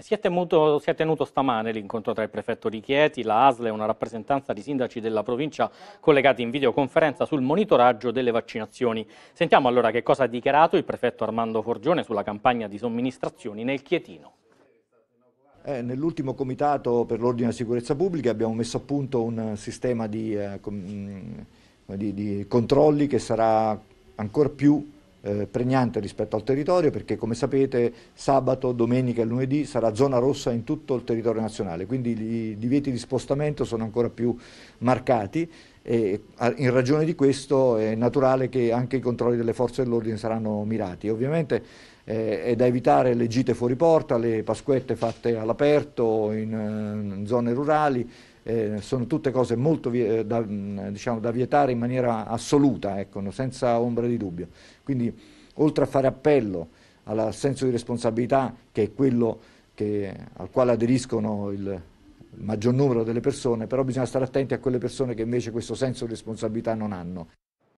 Si è, temuto, si è, tenuto stamane l'incontro tra il prefetto Richieti, la ASL e una rappresentanza di sindaci della provincia collegati in videoconferenza sul monitoraggio delle vaccinazioni. Sentiamo allora che cosa ha dichiarato il prefetto Armando Forgione sulla campagna di somministrazioni nel Chietino. Eh, Nell'ultimo comitato per l'ordine e sicurezza pubblica abbiamo messo a punto un sistema di, eh, mm, di, di controlli che sarà ancora più eh, pregnante rispetto al territorio perché come sapete sabato, domenica e lunedì sarà zona rossa in tutto il territorio nazionale, quindi i divieti di spostamento sono ancora più marcati e in ragione di questo è naturale che anche i controlli delle forze dell'ordine saranno mirati. Ovviamente eh, è da evitare le gite fuori porta, le pasquette fatte all'aperto in eh, zone rurali, eh, sono tutte cose molto eh, da, diciamo, da, vietare in maniera assoluta, ecco, senza ombra di dubbio. Quindi oltre a fare appello al senso di responsabilità che è quello che, al quale aderiscono il maggior numero delle persone, però bisogna stare attenti a quelle persone che invece questo senso di responsabilità non hanno.